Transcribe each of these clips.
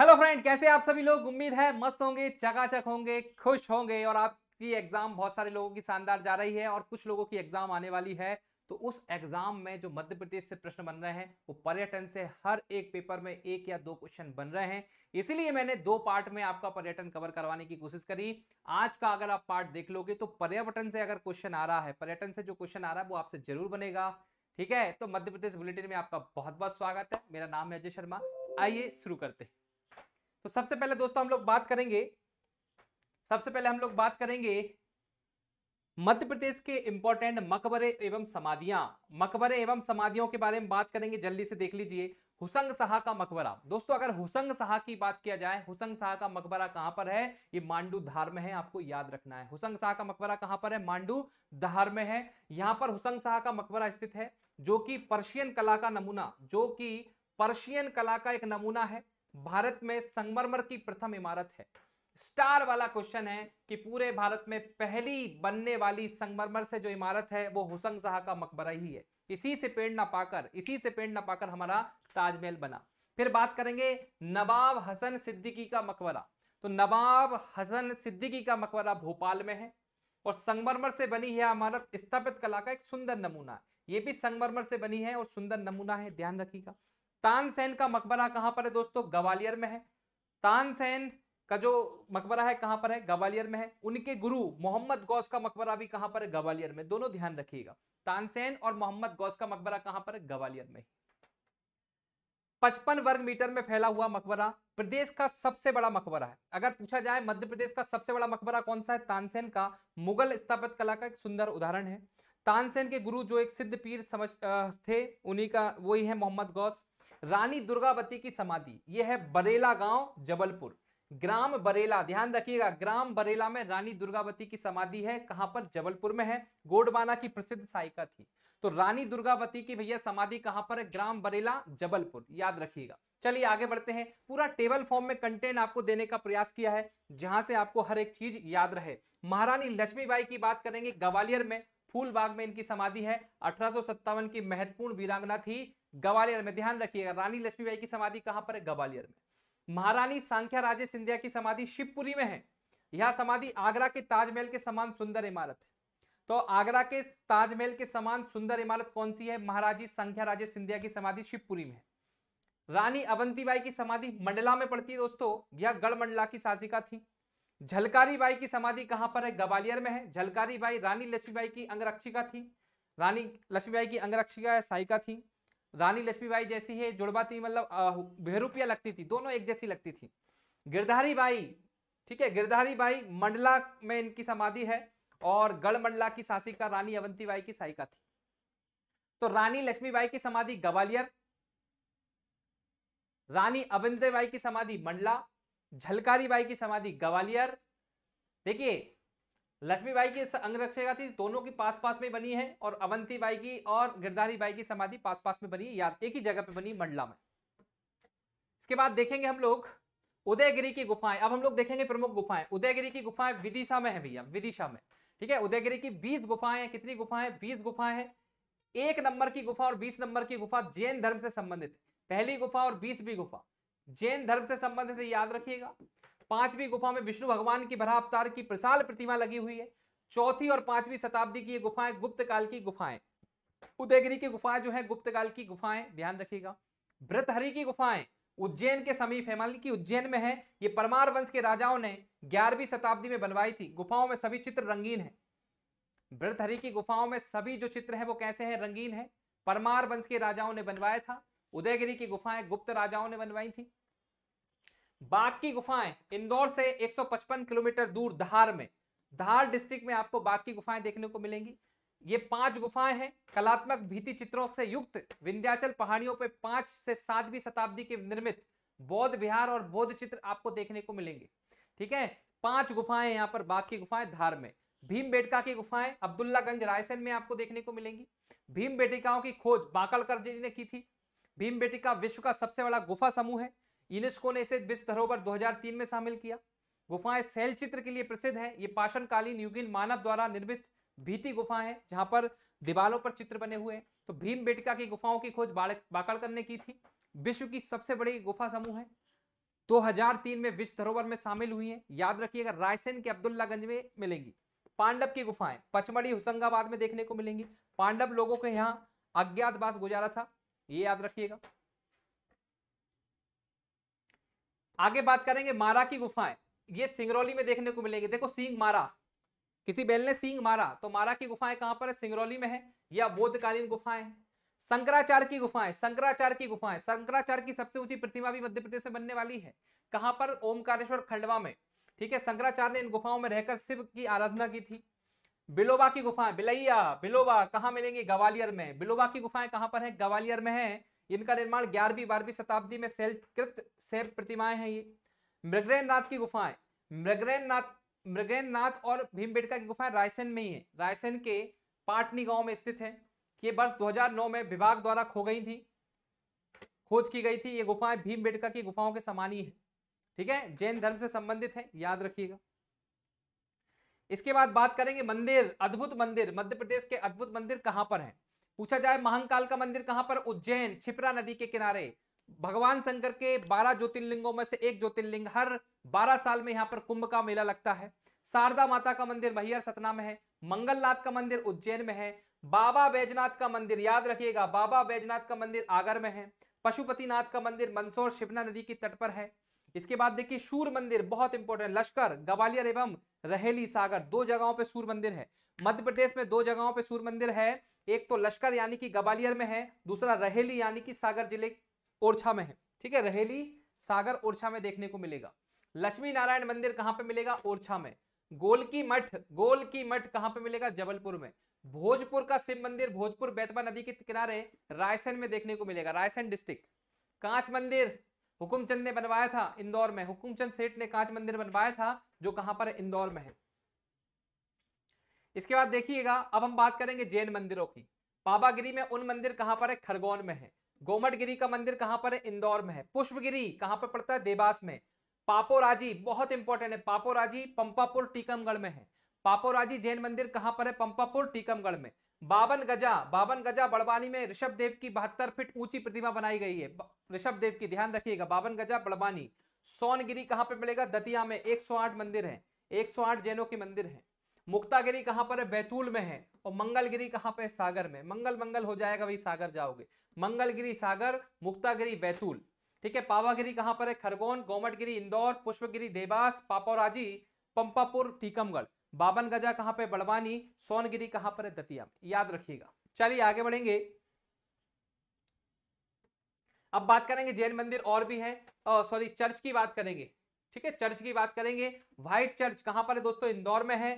hello friend कैसे आप सभी लोग उम्मीद है मस्त होंगे चकाचक होंगे खुश होंगे और आपकी एग्जाम बहुत सारे लोगों की शानदार जा रही है और कुछ लोगों की एग्जाम आने वाली है तो उस एग्जाम में जो मध्य प्रदेश से प्रश्न बन रहे हैं वो पर्यटन से हर एक पेपर में एक या दो क्वेश्चन बन रहे हैं इसीलिए मैंने दो पार्ट में आपका पर्यटन कवर करवाने की कोशिश करी आज का अगर आप पार्ट देख लोगे तो पर्यावरण से अगर क्वेश्चन आ रहा है पर्यटन से जो क्वेश्चन आ रहा है वो आपसे जरूर बनेगा ठीक है तो मध्य प्रदेश बुलेटिन में आपका बहुत बहुत स्वागत है मेरा नाम है अजय शर्मा आइए शुरू करते हैं तो सबसे पहले दोस्तों हम लोग बात करेंगे सबसे पहले हम लोग बात करेंगे मध्य प्रदेश के इंपॉर्टेंट मकबरे एवं समाधियां मकबरे एवं समाधियों के बारे में बात करेंगे जल्दी से देख लीजिए हुसंग शाह का मकबरा दोस्तों अगर हुसंग शाह की बात किया जाए हुसंग शाह का मकबरा कहां पर है ये मांडू धार में है आपको याद रखना है हुसंग शाह का मकबरा कहां पर है मांडू धार में है यहां पर हुसंग शाह का मकबरा स्थित है जो कि पर्शियन कला का नमूना जो कि पर्शियन कला का एक नमूना है भारत में संगमरमर की प्रथम इमारत है स्टार वाला क्वेश्चन है कि पूरे भारत में पहली बनने वाली संगमरमर से जो इमारत है वो हुसंग शाह का मकबरा ही है इसी से पेड़ ना पाकर इसी से पेड़ ना पाकर हमारा ताजमहल बना फिर बात करेंगे नवाब हसन सिद्दीकी का मकबरा तो नवाब हसन सिद्दीकी का मकबरा भोपाल में है और संगमरमर से बनी है इमारत स्थापित कला का एक सुंदर नमूना ये भी संगमरमर से बनी है और सुंदर नमूना है ध्यान रखिएगा तानसेन का मकबरा कहाँ पर है दोस्तों ग्वालियर में है तानसेन का जो मकबरा है कहाँ पर है ग्वालियर में है उनके गुरु मोहम्मद गौस का मकबरा भी कहाँ पर है ग्वालियर में दोनों ध्यान रखिएगा तानसेन और मोहम्मद गौस का मकबरा कहाँ पर है ग्वालियर में पचपन वर्ग मीटर में फैला हुआ मकबरा प्रदेश का सबसे बड़ा मकबरा है अगर पूछा जाए मध्य प्रदेश का सबसे बड़ा मकबरा कौन सा है तानसेन का मुगल स्थापित कला का एक सुंदर उदाहरण है तानसेन के गुरु जो एक सिद्ध पीर समझ थे उन्हीं का वही है मोहम्मद गौस रानी दुर्गावती की समाधि यह है बरेला गांव जबलपुर ग्राम बरेला ध्यान रखिएगा ग्राम बरेला में रानी दुर्गावती की समाधि है कहां पर जबलपुर में है गोडवाना की प्रसिद्ध सायिका थी तो रानी दुर्गावती की भैया समाधि कहां पर है ग्राम बरेला जबलपुर याद रखिएगा चलिए आगे बढ़ते हैं पूरा टेबल फॉर्म में कंटेंट आपको देने का प्रयास किया है जहां से आपको हर एक चीज याद रहे महारानी लक्ष्मीबाई की बात करेंगे ग्वालियर में फूलबाग में इनकी समाधि है अठारह की महत्वपूर्ण वीरांगना थी ग्वालियर में ध्यान रखिएगा रानी लक्ष्मीबाई की समाधि कहां पर है ग्वालियर में महारानी सांख्या राजे सिंधिया की समाधि शिवपुरी में है यह समाधि आगरा के ताजमहल के समान सुंदर इमारत है तो आगरा के ताजमहल के समान सुंदर इमारत कौन सी है महाराजी संख्या राजे सिंधिया की समाधि शिवपुरी में रानी अवंतीबाई की समाधि मंडला में पड़ती है दोस्तों यह गढ़मंडला की साजिका थी झलकारी बाई की समाधि कहां पर है ग्वालियर में है झलकारी बाई रानी लक्ष्मीबाई की अंगरक्षिका थी रानी लक्ष्मीबाई की अंगरक्षिका साइका थी रानी लक्ष्मीबाई जैसी है जुड़वाती मतलब बेहरूपिया लगती थी दोनों एक जैसी लगती थी गिरधारी बाई ठीक है गिरधारी बाई मंडला में इनकी समाधि है और गढ़ मंडला की सासिका रानी अवंती बाई की सहायिका थी तो रानी लक्ष्मीबाई की समाधि ग्वालियर रानी अवंती बाई की समाधि मंडला झलकारी बाई की समाधि ग्वालियर देखिए लक्ष्मी बाई की अंगरक्षिका थी दोनों की पास पास में बनी है और अवंती बाई की और गिरधारी बाई की समाधि पास पास में बनी याद एक ही जगह पे बनी मंडला में इसके बाद देखेंगे हम लोग उदयगिरी की गुफाएं अब हम लोग देखेंगे प्रमुख गुफाएं उदयगिरी की गुफाएं विदिशा में है भैया विदिशा में ठीक है उदयगिरी की बीस गुफाएं हैं कितनी गुफाएं बीस गुफाएं हैं एक नंबर की गुफा और बीस नंबर की गुफा जैन धर्म से संबंधित है पहली गुफा और बीसवीं गुफा जैन धर्म से संबंधित याद रखिएगा पांचवी गुफा में विष्णु भगवान की बरा अवतार की प्रसाल प्रतिमा लगी हुई है चौथी और पांचवी शताब्दी की ये गुफाएं गुप्त काल की गुफाएं उदयगिरी की गुफाएं जो है गुप्त काल की गुफाएं ध्यान रखिएगा ब्रतहरी की गुफाएं उज्जैन के समीप है मान उज्जैन में है ये परमार वंश के राजाओं ने ग्यारहवीं शताब्दी में बनवाई थी गुफाओं में सभी चित्र रंगीन है ब्रतहरी की गुफाओं में सभी जो चित्र है वो कैसे है रंगीन है परमार वंश के राजाओं ने बनवाया था उदयगिरी की गुफाएं गुप्त राजाओं ने बनवाई थी बाग की गुफाएं इंदौर से 155 किलोमीटर दूर धार में धार डिस्ट्रिक्ट में आपको बाग की गुफाएं देखने को मिलेंगी ये पांच गुफाएं हैं कलात्मक भीति चित्रों से युक्त विंध्याचल पहाड़ियों पर पांच से सातवीं शताब्दी के निर्मित बौद्ध विहार और बौद्ध चित्र आपको देखने को मिलेंगे ठीक है पांच गुफाएं यहाँ पर बाग की गुफाएं धार में भीम बेटका की गुफाएं अब्दुल्लागंज रायसेन में आपको देखने को मिलेंगी भीम बेटिकाओं की खोज बांकड़कर जी ने की थी भीम बेटिका विश्व का सबसे बड़ा गुफा समूह है यूनेस्को ने इसे विश्व धरोहर 2003 में शामिल किया गुफाएं शैल चित्र के लिए प्रसिद्ध है ये पाषाणकालीन युगीन मानव द्वारा निर्मित भीति गुफा है जहां पर दीवालों पर चित्र बने हुए हैं तो भीम बेटिका की गुफाओं की खोज बाकड़कर ने की थी विश्व की सबसे बड़ी गुफा समूह है 2003 में विश्व धरोहर में शामिल हुई है याद रखिएगा रायसेन के अब्दुल्लागंज में मिलेंगी पांडव की गुफाएं पचमढ़ी होशंगाबाद में देखने को मिलेंगी पांडव लोगों के यहाँ अज्ञातवास गुजारा था ये याद रखिएगा आगे बात करेंगे मारा की गुफाएं ये सिंगरौली में देखने को मिलेंगे देखो सिंग मारा किसी बैल ने सिंग मारा तो मारा की गुफाएं कहां पर है सिंगरौली में है या बौद्धकालीन गुफाएं शंकराचार्य की गुफाएं शंकराचार्य की गुफाएं शंकराचार्य की सबसे ऊंची प्रतिमा भी मध्य प्रदेश में बनने वाली है कहां पर ओमकारेश्वर खंडवा में ठीक है शंकराचार्य ने इन गुफाओं में रहकर शिव की आराधना की थी बिलोबा की गुफाएं बिलैया बिलोबा कहाँ मिलेंगे ग्वालियर में बिलोबा की गुफाएं कहाँ पर है ग्वालियर में है इनका निर्माण ग्यारहवीं बारहवीं शताब्दी में शैलकृत से प्रतिमाएं हैं ये मृगरेन्द्रनाथ की गुफाएं मृगरेन्द्रनाथ मृगेन्द्रनाथ और भीमबेटका की गुफाएं रायसेन में ही है रायसेन के पाटनी गांव में स्थित है ये वर्ष 2009 में विभाग द्वारा खो गई थी खोज की गई थी ये गुफाएं भीमबेटका की गुफाओं के समान ही है ठीक है जैन धर्म से संबंधित है याद रखिएगा इसके बाद बात करेंगे मंदिर अद्भुत मंदिर मध्य प्रदेश के अद्भुत मंदिर कहाँ पर है पूछा जाए महाकाल का मंदिर कहां पर उज्जैन छिपरा नदी के किनारे भगवान शंकर के 12 ज्योतिर्लिंगों में से एक ज्योतिर्लिंग हर 12 साल में यहां पर कुंभ का मेला लगता है शारदा माता का मंदिर भैया सतना में है मंगलनाथ का मंदिर उज्जैन में है बाबा बैजनाथ का मंदिर याद रखिएगा बाबा बैजनाथ का मंदिर आगर में है पशुपतिनाथ का मंदिर मंदसौर शिवना नदी के तट पर है इसके बाद देखिए सूर्य मंदिर बहुत इंपॉर्टेंट लश्कर ग्वालियर एवं रहेली सागर दो जगहों पर सूर्य मंदिर है मध्य प्रदेश में दो जगहों पर सूर्य मंदिर है एक तो लश्कर यानी कि गबालियर में है दूसरा रहेली यानी कि सागर जिले ओरछा में है ठीक है रहेली सागर ओरछा में देखने को मिलेगा लक्ष्मी नारायण मंदिर कहाँ पे मिलेगा ओरछा में गोल की मठ गोल की मठ कहाँ पे मिलेगा जबलपुर में भोजपुर का शिव मंदिर भोजपुर बैतवा नदी के किनारे रायसेन में देखने को मिलेगा रायसेन डिस्ट्रिक्ट कांच मंदिर हुकुमचंद ने बनवाया था इंदौर में हुकुमचंद सेठ ने कांच मंदिर बनवाया था जो कहां पर इंदौर में है इसके बाद देखिएगा अब हम बात करेंगे जैन मंदिरों की पाबागिरी में उन मंदिर कहाँ पर है खरगोन में है गोमटगिरी का मंदिर कहाँ पर है इंदौर में है पुष्पगिरी कहाँ पर पड़ता है देवास में पापोराजी बहुत इंपॉर्टेंट है पापोराजी पंपापुर टीकमगढ़ में है पापोराजी जैन मंदिर कहाँ पर है पंपापुर टीकमगढ़ में बावन गजा बावन गजा बड़वानी में ऋषभ देव की बहत्तर फीट ऊंची प्रतिमा बनाई गई है ऋषभ देव की ध्यान रखिएगा बावन गजा बड़वानी सोनगिरी कहाँ पर मिलेगा दतिया में एक मंदिर है एक जैनों के मंदिर है मुक्तागिरी कहाँ पर है बैतूल में है और मंगलगिरी कहाँ पर है सागर में मंगल मंगल हो जाएगा वही सागर जाओगे मंगलगिरी सागर मुक्तागिरी बैतूल ठीक है पावागिरी कहाँ पर है खरगोन गोमटगिरी इंदौर पुष्पगिरी देवास पापोराजी पंपापुर टीकमगढ़ बाबन गजा कहाँ पे बड़वानी सोनगिरी कहाँ पर है दतिया याद रखिएगा चलिए आगे बढ़ेंगे अब बात करेंगे जैन मंदिर और भी है सॉरी चर्च की बात करेंगे ठीक है चर्च की बात करेंगे व्हाइट चर्च कहां पर है दोस्तों इंदौर में है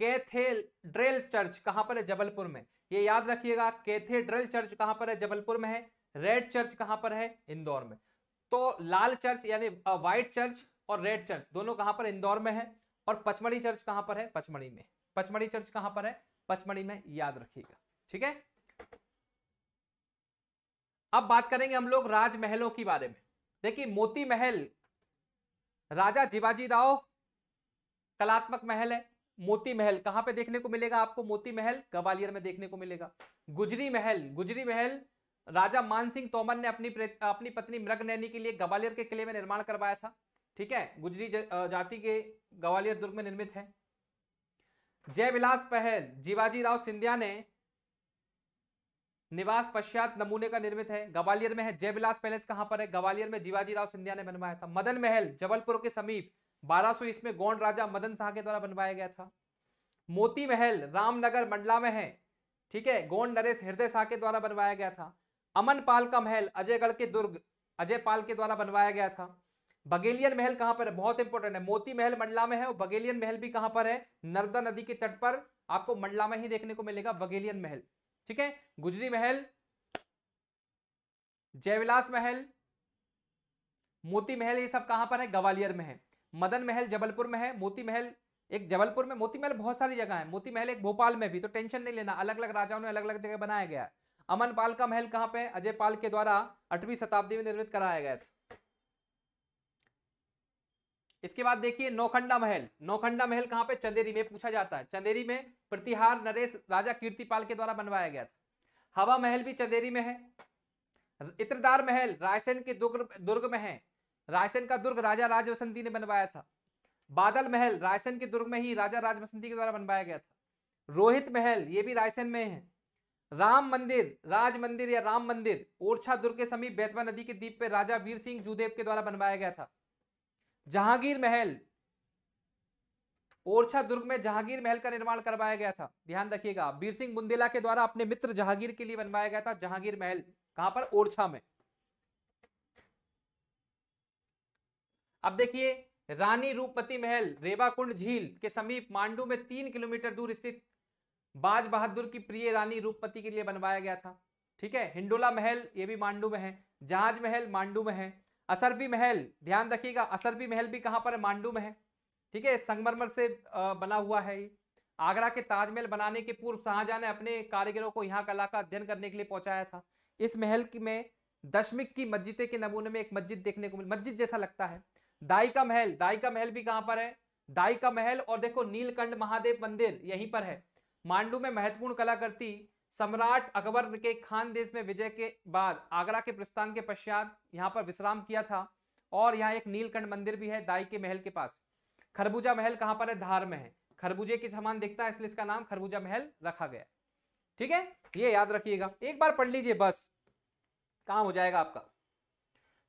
कैथेड्रेल चर्च कहां पर है जबलपुर में ये याद रखिएगा कैथेड्रल चर्च कहां पर है जबलपुर में है रेड चर्च कहां पर है इंदौर में तो लाल चर्च यानी व्हाइट चर्च और रेड चर्च दोनों कहां पर इंदौर में है और पचमढ़ी चर्च कहां पर है पचमढ़ी में पचमढ़ी चर्च कहां पर है पचमढ़ी में याद रखिएगा ठीक है अब बात करेंगे हम लोग राजमहलों के बारे में देखिए मोती महल राजा जिवाजी राव कलात्मक महल है मोती महल कहां पे देखने को मिलेगा आपको मोती महल ग्वालियर में देखने को मिलेगा गुजरी महल गुजरी महल राजा मानसिंह तोमर ने अपनी अपनी पत्नी मृगनैनी के लिए ग्वालियर के किले में निर्माण करवाया था ठीक है गुजरी जाति के ग्वालियर दुर्ग में निर्मित है जयविलास पहल जीवाजी राव सिंधिया ने निवास पश्चात नमूने का निर्मित है ग्वालियर में है जयविलास पैलेस कहां पर है ग्वालियर में जीवाजी राव सिंधिया ने बनवाया था मदन महल जबलपुर के समीप 1200 इसमें गौंड राजा मदन शाह के द्वारा बनवाया गया था मोती महल रामनगर मंडला में है ठीक है गौंड नरेश हृदय शाह के द्वारा बनवाया गया था अमन पाल का महल अजयगढ़ के दुर्ग अजय पाल के द्वारा बनवाया गया था बगेलियन महल कहाँ पर है बहुत इंपॉर्टेंट है मोती महल मंडला में है और बगेलियन महल भी कहाँ पर है नर्मदा नदी के तट पर आपको मंडला में ही देखने को मिलेगा बगेलियन महल ठीक है गुजरी महल जयविलास महल मोती महल ये सब कहां पर है ग्वालियर में है मदन महल जबलपुर में है मोती महल एक जबलपुर में मोती महल बहुत सारी जगह है मोती महल एक भोपाल में भी तो टेंशन नहीं लेना अलग अलग राजाओं ने अलग अलग जगह बनाया गया अमन पाल का महल कहाँ पे अजय पाल के द्वारा अठवीं शताब्दी में निर्मित कराया गया था इसके बाद देखिए नौखंडा महल नौखंडा महल कहाँ पे चंदेरी में पूछा जाता है चंदेरी में प्रतिहार नरेश राजा कीर्तिपाल के द्वारा बनवाया गया था हवा महल भी चंदेरी में है इत्रदार महल रायसेन के दुर्ग दुर्ग में है रायसेन का दुर्ग राजा राजवसंती ने बनवाया था बादल महल रायसेन के दुर्ग में ही राजा बसंती के द्वारा बनवाया गया था रोहित महल ये भी रायसेन में है राम मंदिर राज मंदिर या राम मंदिर ओरछा दुर्ग के समीप बेतवा नदी के द्वीप पर राजा वीर सिंह जुदेव के द्वारा बनवाया गया था जहांगीर महल ओरछा दुर्ग में जहांगीर महल का निर्माण करवाया गया था ध्यान रखिएगा वीर सिंह बुंदेला के द्वारा अपने मित्र जहांगीर के लिए बनवाया गया था जहांगीर महल कहां पर ओरछा में अब देखिए रानी रूपपति महल रेवाकुंड झील के समीप मांडू में तीन किलोमीटर दूर स्थित बाज बहादुर की प्रिय रानी रूपपति के लिए बनवाया गया था ठीक है हिंडोला महल ये भी मांडू में है जहाज महल मांडू में है असरफी महल ध्यान रखिएगा असरफी महल भी कहाँ पर है मांडू में है ठीक है संगमरमर से बना हुआ है ये आगरा के ताजमहल बनाने के पूर्व शाहजहां ने अपने कारीगरों को यहाँ कला का अध्ययन करने के लिए पहुंचाया था इस महल में दशमिक की मस्जिदें के नमूने में एक मस्जिद देखने को मिली मस्जिद जैसा लगता है दाई का महल दाई का महल भी कहां पर है दाई का महल और देखो नीलकंठ महादेव मंदिर यहीं पर है मांडू में महत्वपूर्ण कलाकृति सम्राट अकबर के खान देश में विजय के बाद आगरा के प्रस्थान के पश्चात यहाँ पर विश्राम किया था और यहाँ एक नीलकंठ मंदिर भी है दाई के महल के पास खरबूजा महल कहाँ पर है धार में है खरबूजे के समान दिखता है इसलिए इसका नाम खरबूजा महल रखा गया ठीक है ये याद रखिएगा एक बार पढ़ लीजिए बस काम हो जाएगा आपका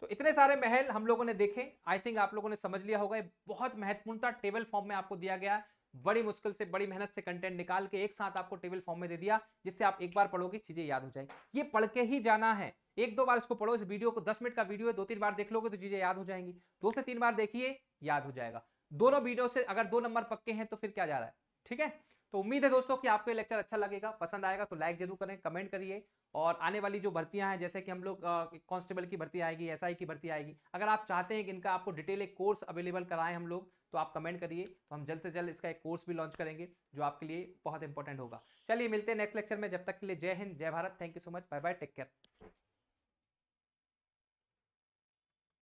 तो इतने सारे महल हम लोगों ने देखे आई थिंक आप लोगों ने समझ लिया होगा बहुत महत्वपूर्ण था टेबल फॉर्म में आपको दिया गया बड़ी मुश्किल से बड़ी मेहनत से कंटेंट निकाल के एक साथ आपको टेबल फॉर्म में दे दिया जिससे आप एक बार पढ़ोगे चीजें याद हो जाए ये पढ़ के ही जाना है एक दो बार इसको पढ़ो इस वीडियो को दस मिनट का वीडियो है दो तीन बार देख लोगे तो चीजें याद हो जाएंगी दो से तीन बार देखिए याद हो जाएगा दोनों वीडियो से अगर दो नंबर पक्के हैं तो फिर क्या जा रहा है ठीक है तो उम्मीद है दोस्तों कि आपको ये लेक्चर अच्छा लगेगा पसंद आएगा तो लाइक जरूर करें कमेंट करिए और आने वाली जो भर्तियां हैं जैसे कि हम लोग कांस्टेबल की भर्ती आएगी एसआई की भर्ती आएगी अगर आप चाहते हैं कि इनका आपको डिटेल एक कोर्स अवेलेबल कराएं हम लोग तो आप कमेंट करिए तो हम जल्द से जल्द इसका एक कोर्स भी लॉन्च करेंगे जो आपके लिए बहुत इंपॉर्टेंट होगा चलिए मिलते हैं नेक्स्ट लेक्चर में जब तक के लिए जय हिंद जय Bharat thank you so much bye bye take care